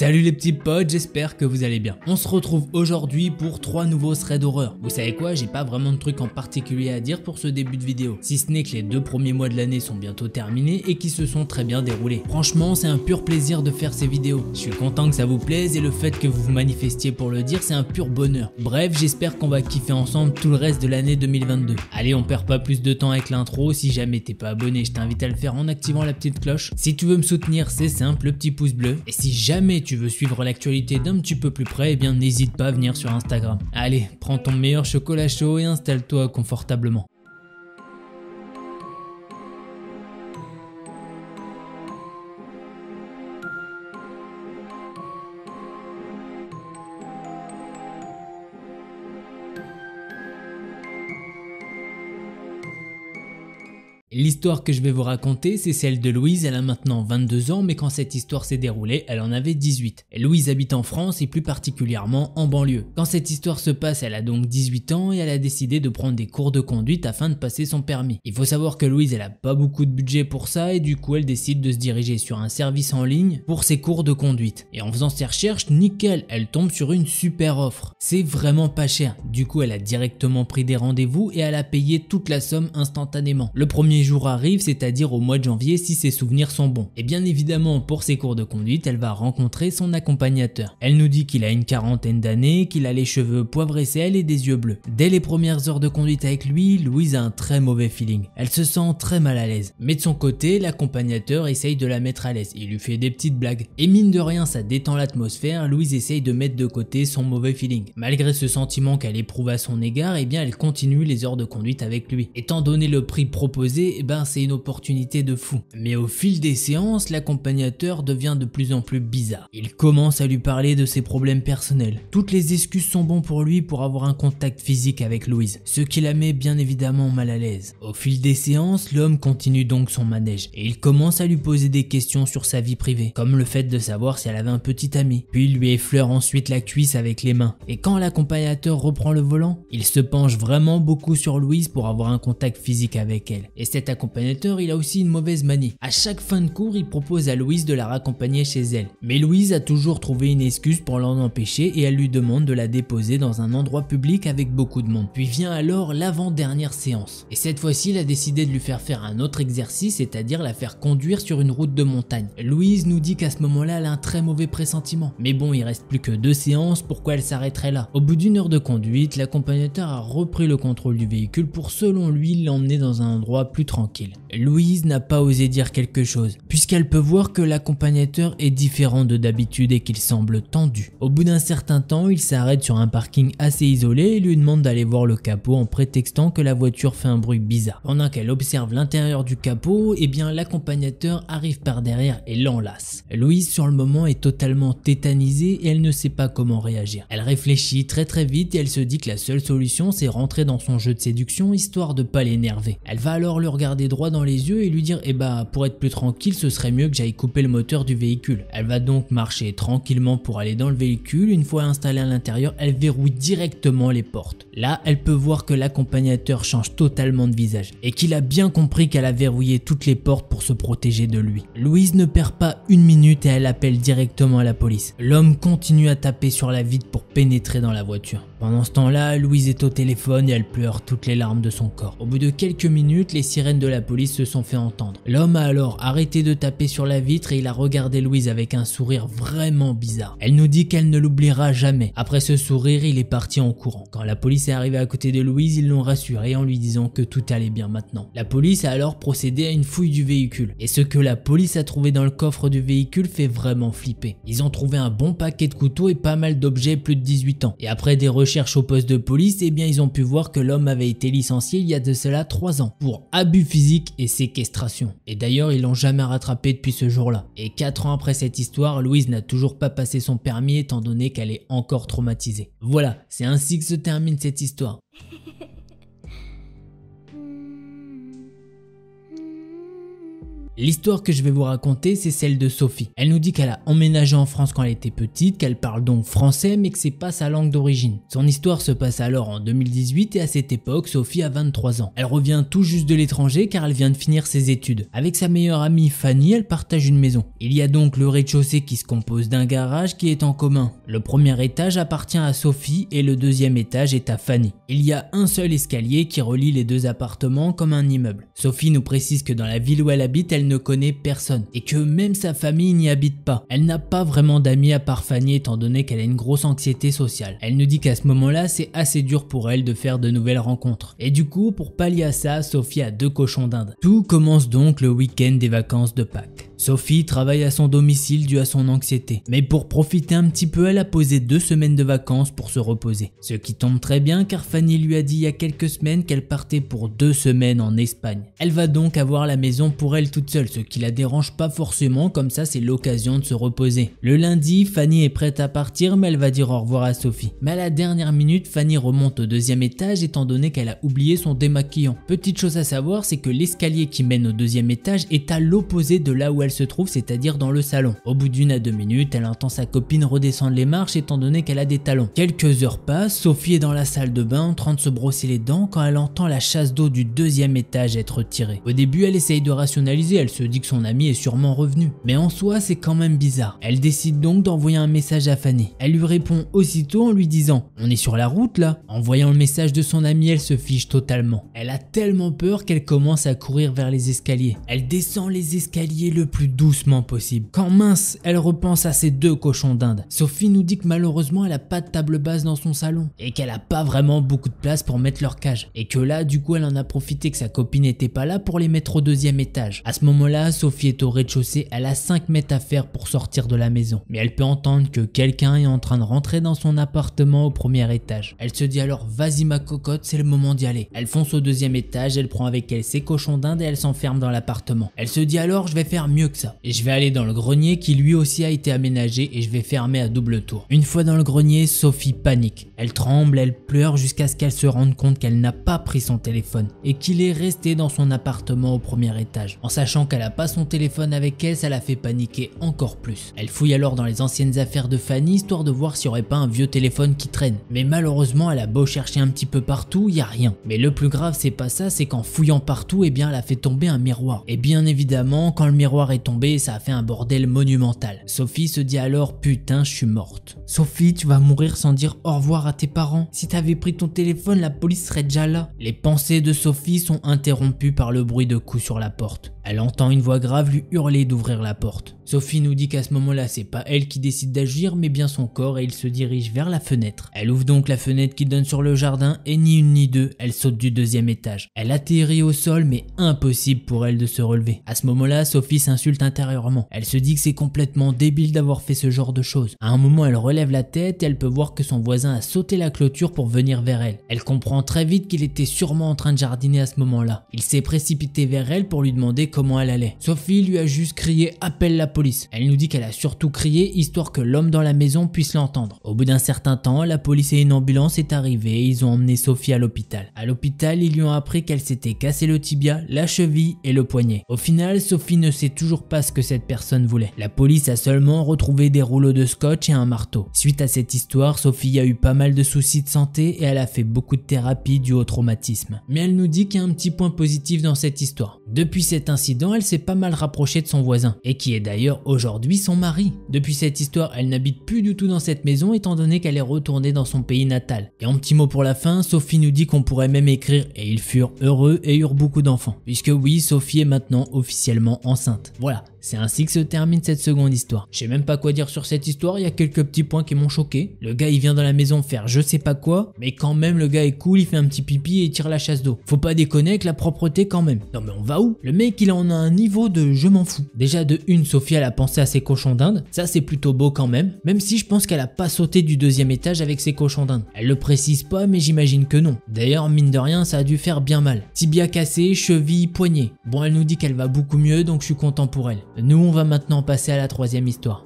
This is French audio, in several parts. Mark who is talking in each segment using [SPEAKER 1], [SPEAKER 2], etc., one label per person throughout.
[SPEAKER 1] Salut les petits potes, j'espère que vous allez bien. On se retrouve aujourd'hui pour trois nouveaux threads d'horreur. Vous savez quoi, j'ai pas vraiment de truc en particulier à dire pour ce début de vidéo, si ce n'est que les deux premiers mois de l'année sont bientôt terminés et qui se sont très bien déroulés. Franchement, c'est un pur plaisir de faire ces vidéos. Je suis content que ça vous plaise et le fait que vous vous manifestiez pour le dire, c'est un pur bonheur. Bref, j'espère qu'on va kiffer ensemble tout le reste de l'année 2022. Allez, on perd pas plus de temps avec l'intro. Si jamais t'es pas abonné, je t'invite à le faire en activant la petite cloche. Si tu veux me soutenir, c'est simple, le petit pouce bleu. Et si jamais tu tu veux suivre l'actualité d'un petit peu plus près, eh bien n'hésite pas à venir sur Instagram. Allez, prends ton meilleur chocolat chaud et installe-toi confortablement. L'histoire que je vais vous raconter, c'est celle de Louise, elle a maintenant 22 ans, mais quand cette histoire s'est déroulée, elle en avait 18. Et Louise habite en France et plus particulièrement en banlieue. Quand cette histoire se passe, elle a donc 18 ans et elle a décidé de prendre des cours de conduite afin de passer son permis. Il faut savoir que Louise, elle a pas beaucoup de budget pour ça et du coup, elle décide de se diriger sur un service en ligne pour ses cours de conduite. Et en faisant ses recherches, nickel, elle tombe sur une super offre. C'est vraiment pas cher. Du coup, elle a directement pris des rendez-vous et elle a payé toute la somme instantanément. Le premier jour arrive, c'est-à-dire au mois de janvier si ses souvenirs sont bons. Et bien évidemment, pour ses cours de conduite, elle va rencontrer son accompagnateur. Elle nous dit qu'il a une quarantaine d'années, qu'il a les cheveux poivre et sel et des yeux bleus. Dès les premières heures de conduite avec lui, Louise a un très mauvais feeling. Elle se sent très mal à l'aise. Mais de son côté, l'accompagnateur essaye de la mettre à l'aise. Il lui fait des petites blagues. Et mine de rien, ça détend l'atmosphère, Louise essaye de mettre de côté son mauvais feeling. Malgré ce sentiment qu'elle éprouve à son égard, et eh bien elle continue les heures de conduite avec lui. Étant donné le prix proposé, eh ben, c'est une opportunité de fou. Mais au fil des séances, l'accompagnateur devient de plus en plus bizarre. Il commence à lui parler de ses problèmes personnels. Toutes les excuses sont bonnes pour lui pour avoir un contact physique avec Louise, ce qui la met bien évidemment mal à l'aise. Au fil des séances, l'homme continue donc son manège et il commence à lui poser des questions sur sa vie privée, comme le fait de savoir si elle avait un petit ami. Puis il lui effleure ensuite la cuisse avec les mains. Et quand l'accompagnateur reprend le volant, il se penche vraiment beaucoup sur Louise pour avoir un contact physique avec elle. Et cette accompagnateur, il a aussi une mauvaise manie. À chaque fin de cours, il propose à Louise de la raccompagner chez elle. Mais Louise a toujours trouvé une excuse pour l'en empêcher et elle lui demande de la déposer dans un endroit public avec beaucoup de monde. Puis vient alors l'avant-dernière séance. Et cette fois-ci, il a décidé de lui faire faire un autre exercice, c'est-à-dire la faire conduire sur une route de montagne. Louise nous dit qu'à ce moment-là, elle a un très mauvais pressentiment. Mais bon, il reste plus que deux séances, pourquoi elle s'arrêterait là Au bout d'une heure de conduite, l'accompagnateur a repris le contrôle du véhicule pour selon lui l'emmener dans un endroit plus tranquille Louise n'a pas osé dire quelque chose, puisqu'elle peut voir que l'accompagnateur est différent de d'habitude et qu'il semble tendu. Au bout d'un certain temps, il s'arrête sur un parking assez isolé et lui demande d'aller voir le capot en prétextant que la voiture fait un bruit bizarre. Pendant qu'elle observe l'intérieur du capot, eh bien l'accompagnateur arrive par derrière et l'enlace. Louise sur le moment est totalement tétanisée et elle ne sait pas comment réagir. Elle réfléchit très très vite et elle se dit que la seule solution c'est rentrer dans son jeu de séduction histoire de pas l'énerver. Elle va alors le regarder des droit dans les yeux et lui dire eh bah pour être plus tranquille ce serait mieux que j'aille couper le moteur du véhicule. Elle va donc marcher tranquillement pour aller dans le véhicule, une fois installée à l'intérieur elle verrouille directement les portes. Là elle peut voir que l'accompagnateur change totalement de visage et qu'il a bien compris qu'elle a verrouillé toutes les portes pour se protéger de lui. Louise ne perd pas une minute et elle appelle directement à la police. L'homme continue à taper sur la vitre pour pénétrer dans la voiture. Pendant ce temps là Louise est au téléphone et elle pleure toutes les larmes de son corps. Au bout de quelques minutes les sirènes de la police se sont fait entendre. L'homme a alors arrêté de taper sur la vitre et il a regardé Louise avec un sourire vraiment bizarre. Elle nous dit qu'elle ne l'oubliera jamais. Après ce sourire, il est parti en courant. Quand la police est arrivée à côté de Louise, ils l'ont rassurée en lui disant que tout allait bien maintenant. La police a alors procédé à une fouille du véhicule. Et ce que la police a trouvé dans le coffre du véhicule fait vraiment flipper. Ils ont trouvé un bon paquet de couteaux et pas mal d'objets plus de 18 ans. Et après des recherches au poste de police, eh bien ils ont pu voir que l'homme avait été licencié il y a de cela 3 ans pour abus physique et séquestration. Et d'ailleurs, ils l'ont jamais rattrapé depuis ce jour-là. Et 4 ans après cette histoire, Louise n'a toujours pas passé son permis étant donné qu'elle est encore traumatisée. Voilà, c'est ainsi que se termine cette histoire. L'histoire que je vais vous raconter, c'est celle de Sophie. Elle nous dit qu'elle a emménagé en France quand elle était petite, qu'elle parle donc français mais que c'est pas sa langue d'origine. Son histoire se passe alors en 2018 et à cette époque, Sophie a 23 ans. Elle revient tout juste de l'étranger car elle vient de finir ses études. Avec sa meilleure amie Fanny, elle partage une maison. Il y a donc le rez-de-chaussée qui se compose d'un garage qui est en commun. Le premier étage appartient à Sophie et le deuxième étage est à Fanny. Il y a un seul escalier qui relie les deux appartements comme un immeuble. Sophie nous précise que dans la ville où elle habite, elle connaît personne et que même sa famille n'y habite pas. Elle n'a pas vraiment d'amis à part étant donné qu'elle a une grosse anxiété sociale. Elle nous dit qu'à ce moment-là, c'est assez dur pour elle de faire de nouvelles rencontres. Et du coup, pour pallier à ça, Sophie a deux cochons d'Inde. Tout commence donc le week-end des vacances de Pâques. Sophie travaille à son domicile dû à son anxiété, mais pour profiter un petit peu, elle a posé deux semaines de vacances pour se reposer. Ce qui tombe très bien car Fanny lui a dit il y a quelques semaines qu'elle partait pour deux semaines en Espagne. Elle va donc avoir la maison pour elle toute seule, ce qui la dérange pas forcément, comme ça c'est l'occasion de se reposer. Le lundi, Fanny est prête à partir mais elle va dire au revoir à Sophie. Mais à la dernière minute, Fanny remonte au deuxième étage étant donné qu'elle a oublié son démaquillant. Petite chose à savoir, c'est que l'escalier qui mène au deuxième étage est à l'opposé de là où elle se trouve, c'est-à-dire dans le salon. Au bout d'une à deux minutes, elle entend sa copine redescendre les marches étant donné qu'elle a des talons. Quelques heures passent, Sophie est dans la salle de bain en train de se brosser les dents quand elle entend la chasse d'eau du deuxième étage être tirée. Au début, elle essaye de rationaliser, elle se dit que son ami est sûrement revenu. Mais en soi, c'est quand même bizarre. Elle décide donc d'envoyer un message à Fanny. Elle lui répond aussitôt en lui disant « On est sur la route là ?» En voyant le message de son ami, elle se fiche totalement. Elle a tellement peur qu'elle commence à courir vers les escaliers. Elle descend les escaliers le plus doucement possible. Quand mince, elle repense à ses deux cochons d'Inde. Sophie nous dit que malheureusement elle a pas de table basse dans son salon et qu'elle a pas vraiment beaucoup de place pour mettre leur cage. Et que là, du coup, elle en a profité que sa copine n'était pas là pour les mettre au deuxième étage. À ce moment-là, Sophie est au rez-de-chaussée, elle a 5 mètres à faire pour sortir de la maison. Mais elle peut entendre que quelqu'un est en train de rentrer dans son appartement au premier étage. Elle se dit alors vas-y ma cocotte, c'est le moment d'y aller. Elle fonce au deuxième étage, elle prend avec elle ses cochons d'Inde et elle s'enferme dans l'appartement. Elle se dit alors je vais faire mieux ça. Et je vais aller dans le grenier qui lui aussi a été aménagé et je vais fermer à double tour. Une fois dans le grenier, Sophie panique. Elle tremble, elle pleure jusqu'à ce qu'elle se rende compte qu'elle n'a pas pris son téléphone et qu'il est resté dans son appartement au premier étage. En sachant qu'elle n'a pas son téléphone avec elle, ça la fait paniquer encore plus. Elle fouille alors dans les anciennes affaires de Fanny histoire de voir s'il n'y aurait pas un vieux téléphone qui traîne. Mais malheureusement, elle a beau chercher un petit peu partout, il n'y a rien. Mais le plus grave, c'est pas ça, c'est qu'en fouillant partout, eh bien, elle a fait tomber un miroir. Et bien évidemment, quand le miroir est tombé et ça a fait un bordel monumental. Sophie se dit alors putain je suis morte. Sophie tu vas mourir sans dire au revoir à tes parents. Si t'avais pris ton téléphone la police serait déjà là. Les pensées de Sophie sont interrompues par le bruit de coups sur la porte. Elle entend une voix grave lui hurler d'ouvrir la porte. Sophie nous dit qu'à ce moment-là, c'est pas elle qui décide d'agir, mais bien son corps et il se dirige vers la fenêtre. Elle ouvre donc la fenêtre qui donne sur le jardin et ni une ni deux, elle saute du deuxième étage. Elle atterrit au sol, mais impossible pour elle de se relever. À ce moment-là, Sophie s'insulte intérieurement. Elle se dit que c'est complètement débile d'avoir fait ce genre de choses. À un moment, elle relève la tête et elle peut voir que son voisin a sauté la clôture pour venir vers elle. Elle comprend très vite qu'il était sûrement en train de jardiner à ce moment-là. Il s'est précipité vers elle pour lui demander comment elle allait. Sophie lui a juste crié « appelle la police ». Elle nous dit qu'elle a surtout crié histoire que l'homme dans la maison puisse l'entendre. Au bout d'un certain temps, la police et une ambulance est arrivée et ils ont emmené Sophie à l'hôpital. À l'hôpital, ils lui ont appris qu'elle s'était cassé le tibia, la cheville et le poignet. Au final, Sophie ne sait toujours pas ce que cette personne voulait. La police a seulement retrouvé des rouleaux de scotch et un marteau. Suite à cette histoire, Sophie a eu pas mal de soucis de santé et elle a fait beaucoup de thérapie du au traumatisme. Mais elle nous dit qu'il y a un petit point positif dans cette histoire. Depuis cet incident, elle s'est pas mal rapprochée de son voisin, et qui est d'ailleurs aujourd'hui son mari. Depuis cette histoire, elle n'habite plus du tout dans cette maison étant donné qu'elle est retournée dans son pays natal. Et en petit mot pour la fin, Sophie nous dit qu'on pourrait même écrire et ils furent heureux et eurent beaucoup d'enfants. Puisque oui, Sophie est maintenant officiellement enceinte. Voilà, c'est ainsi que se termine cette seconde histoire. Je sais même pas quoi dire sur cette histoire, il y a quelques petits points qui m'ont choqué. Le gars il vient dans la maison faire je sais pas quoi, mais quand même le gars est cool, il fait un petit pipi et tire la chasse d'eau. Faut pas déconner avec la propreté quand même. Non mais on va où Le mec il en a un niveau de je m'en fous. Déjà de une, Sophie elle a pensé à ses cochons d'Inde, ça c'est plutôt beau quand même, même si je pense qu'elle a pas sauté du deuxième étage avec ses cochons d'Inde. Elle le précise pas mais j'imagine que non. D'ailleurs mine de rien ça a dû faire bien mal. Tibia cassé, cheville, poignet. Bon elle nous dit qu'elle va beaucoup mieux donc je suis content pour elle. Nous, on va maintenant passer à la troisième histoire.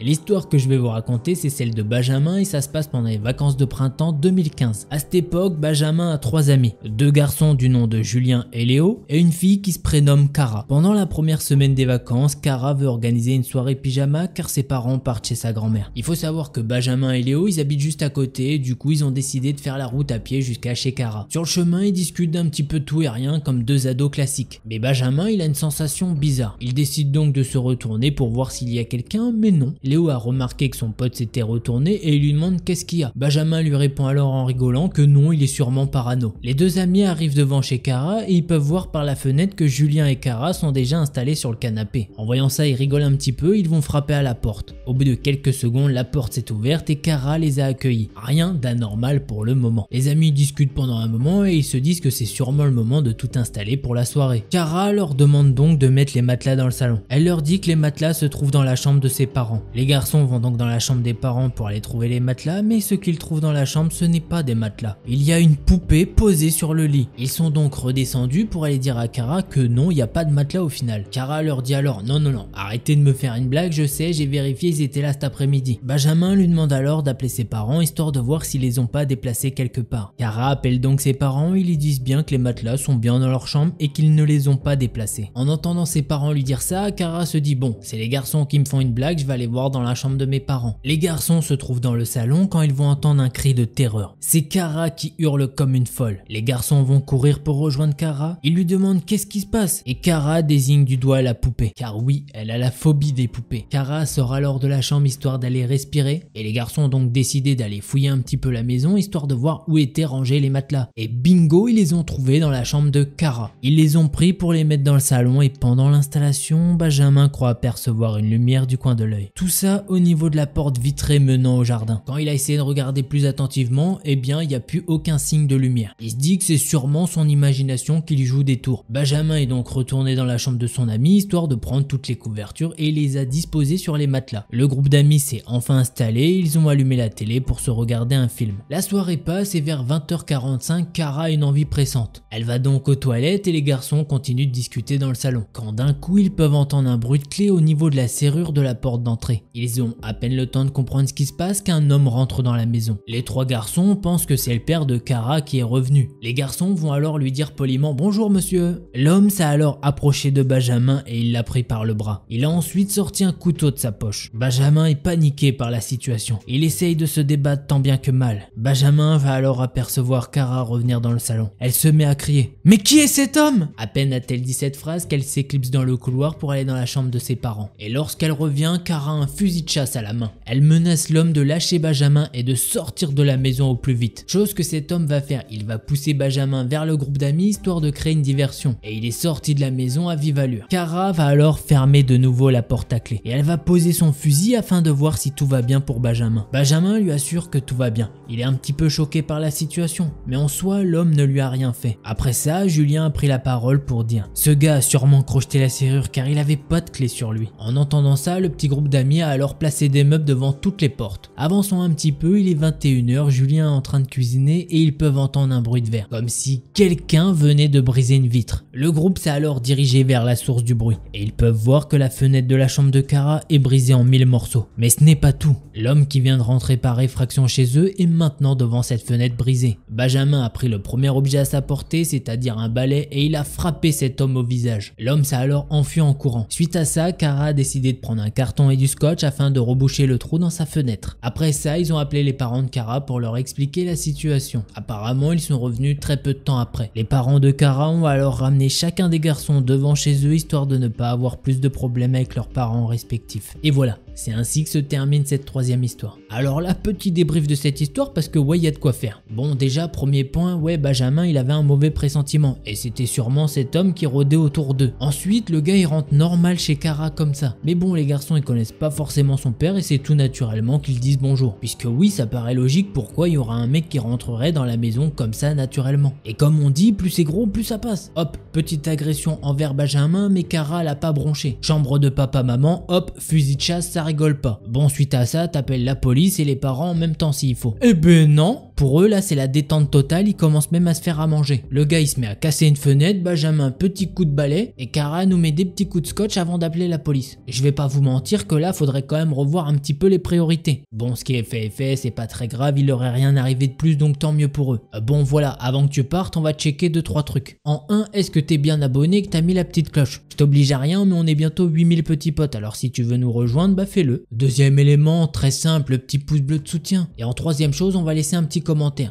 [SPEAKER 1] L'histoire que je vais vous raconter, c'est celle de Benjamin et ça se passe pendant les vacances de printemps 2015. À cette époque, Benjamin a trois amis, deux garçons du nom de Julien et Léo et une fille qui se prénomme Cara. Pendant la première semaine des vacances, Cara veut organiser une soirée pyjama car ses parents partent chez sa grand-mère. Il faut savoir que Benjamin et Léo, ils habitent juste à côté, du coup, ils ont décidé de faire la route à pied jusqu'à chez Cara. Sur le chemin, ils discutent d'un petit peu tout et rien comme deux ados classiques. Mais Benjamin, il a une sensation bizarre. Il décide donc de se retourner pour voir s'il y a quelqu'un, mais non. Léo a remarqué que son pote s'était retourné et il lui demande qu'est-ce qu'il y a. Benjamin lui répond alors en rigolant que non, il est sûrement parano. Les deux amis arrivent devant chez Kara et ils peuvent voir par la fenêtre que Julien et Kara sont déjà installés sur le canapé. En voyant ça, ils rigolent un petit peu, ils vont frapper à la porte. Au bout de quelques secondes, la porte s'est ouverte et Kara les a accueillis. Rien d'anormal pour le moment. Les amis discutent pendant un moment et ils se disent que c'est sûrement le moment de tout installer pour la soirée. Kara leur demande donc de mettre les matelas dans le salon. Elle leur dit que les matelas se trouvent dans la chambre de ses parents. Les garçons vont donc dans la chambre des parents pour aller trouver les matelas, mais ce qu'ils trouvent dans la chambre, ce n'est pas des matelas. Il y a une poupée posée sur le lit. Ils sont donc redescendus pour aller dire à Kara que non, il n'y a pas de matelas au final. Kara leur dit alors, non, non, non, arrêtez de me faire une blague, je sais, j'ai vérifié, ils étaient là cet après-midi. Benjamin lui demande alors d'appeler ses parents, histoire de voir s'ils les ont pas déplacés quelque part. Kara appelle donc ses parents, ils lui disent bien que les matelas sont bien dans leur chambre et qu'ils ne les ont pas déplacés. En entendant ses parents lui dire ça, Kara se dit, bon, c'est les garçons qui me font une blague, je vais aller voir dans la chambre de mes parents. Les garçons se trouvent dans le salon quand ils vont entendre un cri de terreur. C'est Kara qui hurle comme une folle. Les garçons vont courir pour rejoindre Kara. Ils lui demandent qu'est-ce qui se passe et Kara désigne du doigt la poupée. Car oui, elle a la phobie des poupées. Kara sort alors de la chambre histoire d'aller respirer et les garçons ont donc décidé d'aller fouiller un petit peu la maison histoire de voir où étaient rangés les matelas. Et bingo, ils les ont trouvés dans la chambre de Kara. Ils les ont pris pour les mettre dans le salon et pendant l'installation, Benjamin croit apercevoir une lumière du coin de l'œil ça au niveau de la porte vitrée menant au jardin. Quand il a essayé de regarder plus attentivement, eh bien il n'y a plus aucun signe de lumière. Il se dit que c'est sûrement son imagination qui lui joue des tours. Benjamin est donc retourné dans la chambre de son ami histoire de prendre toutes les couvertures et les a disposées sur les matelas. Le groupe d'amis s'est enfin installé, ils ont allumé la télé pour se regarder un film. La soirée passe et vers 20h45, Cara a une envie pressante. Elle va donc aux toilettes et les garçons continuent de discuter dans le salon, quand d'un coup ils peuvent entendre un bruit de clé au niveau de la serrure de la porte d'entrée. Ils ont à peine le temps de comprendre ce qui se passe qu'un homme rentre dans la maison. Les trois garçons pensent que c'est le père de Kara qui est revenu. Les garçons vont alors lui dire poliment bonjour monsieur. L'homme s'est alors approché de Benjamin et il l'a pris par le bras. Il a ensuite sorti un couteau de sa poche. Benjamin est paniqué par la situation. Il essaye de se débattre tant bien que mal. Benjamin va alors apercevoir Kara revenir dans le salon. Elle se met à crier Mais qui est cet homme À peine a-t-elle dit cette phrase qu'elle s'éclipse dans le couloir pour aller dans la chambre de ses parents. Et lorsqu'elle revient, Kara fusil de chasse à la main. Elle menace l'homme de lâcher Benjamin et de sortir de la maison au plus vite. Chose que cet homme va faire, il va pousser Benjamin vers le groupe d'amis histoire de créer une diversion. Et il est sorti de la maison à vive allure. Cara va alors fermer de nouveau la porte à clé et elle va poser son fusil afin de voir si tout va bien pour Benjamin. Benjamin lui assure que tout va bien. Il est un petit peu choqué par la situation, mais en soi l'homme ne lui a rien fait. Après ça, Julien a pris la parole pour dire « Ce gars a sûrement crocheté la serrure car il avait pas de clé sur lui. » En entendant ça, le petit groupe d'amis a alors placer des meubles devant toutes les portes. Avançons un petit peu, il est 21h, Julien est en train de cuisiner et ils peuvent entendre un bruit de verre, comme si quelqu'un venait de briser une vitre. Le groupe s'est alors dirigé vers la source du bruit et ils peuvent voir que la fenêtre de la chambre de Kara est brisée en mille morceaux. Mais ce n'est pas tout. L'homme qui vient de rentrer par réfraction chez eux est maintenant devant cette fenêtre brisée. Benjamin a pris le premier objet à sa portée, c'est-à-dire un balai, et il a frappé cet homme au visage. L'homme s'est alors enfui en courant. Suite à ça, Kara a décidé de prendre un carton et du scotch afin de reboucher le trou dans sa fenêtre. Après ça, ils ont appelé les parents de Kara pour leur expliquer la situation. Apparemment, ils sont revenus très peu de temps après. Les parents de Kara ont alors ramené chacun des garçons devant chez eux histoire de ne pas avoir plus de problèmes avec leurs parents respectifs. Et voilà, c'est ainsi que se termine cette troisième histoire. Alors là, petit débrief de cette histoire parce que ouais, il y a de quoi faire. Bon, déjà, premier point, ouais, Benjamin, il avait un mauvais pressentiment et c'était sûrement cet homme qui rôdait autour d'eux. Ensuite, le gars, il rentre normal chez Kara comme ça. Mais bon, les garçons, ils connaissent pas forcément son père et c'est tout naturellement qu'ils disent bonjour. Puisque oui, ça paraît logique pourquoi il y aura un mec qui rentrerait dans la maison comme ça naturellement. Et comme on dit, plus c'est gros, plus ça passe. Hop, petite agression envers Benjamin, mais Kara l'a pas bronché. Chambre de papa-maman, hop, fusil de chasse, ça rigole pas. Bon, suite à ça, t'appelles la police et les parents en même temps s'il faut. Eh ben non pour eux, là, c'est la détente totale, ils commencent même à se faire à manger. Le gars, il se met à casser une fenêtre, Benjamin, petit coup de balai, et Kara nous met des petits coups de scotch avant d'appeler la police. Je vais pas vous mentir que là, faudrait quand même revoir un petit peu les priorités. Bon, ce qui est fait est fait, c'est pas très grave, il leur rien arrivé de plus, donc tant mieux pour eux. Euh, bon, voilà, avant que tu partes, on va checker 2-3 trucs. En 1, est-ce que t'es bien abonné et que t'as mis la petite cloche Je t'oblige à rien, mais on est bientôt 8000 petits potes, alors si tu veux nous rejoindre, bah fais-le. Deuxième élément, très simple, petit pouce bleu de soutien. Et en troisième chose, on va laisser un petit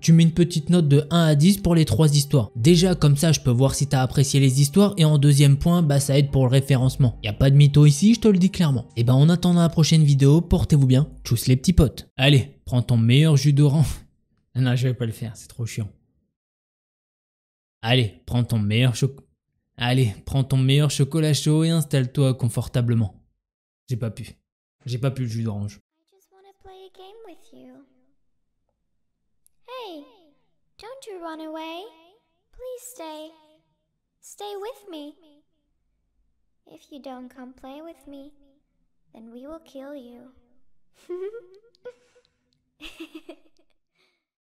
[SPEAKER 1] tu mets une petite note de 1 à 10 pour les 3 histoires. Déjà, comme ça, je peux voir si t'as apprécié les histoires et en deuxième point, bah ça aide pour le référencement. Y a pas de mytho ici, je te le dis clairement. Et eh ben en attendant la prochaine vidéo, portez-vous bien. Tchuss les petits potes. Allez, prends ton meilleur jus d'orange. non, je vais pas le faire, c'est trop chiant. Allez, prends ton meilleur chocolat. Allez, prends ton meilleur chocolat chaud et installe-toi confortablement. J'ai pas pu. J'ai pas pu le jus d'orange. run away. Please stay. Stay with me. If you don't come play with me, then we will kill you.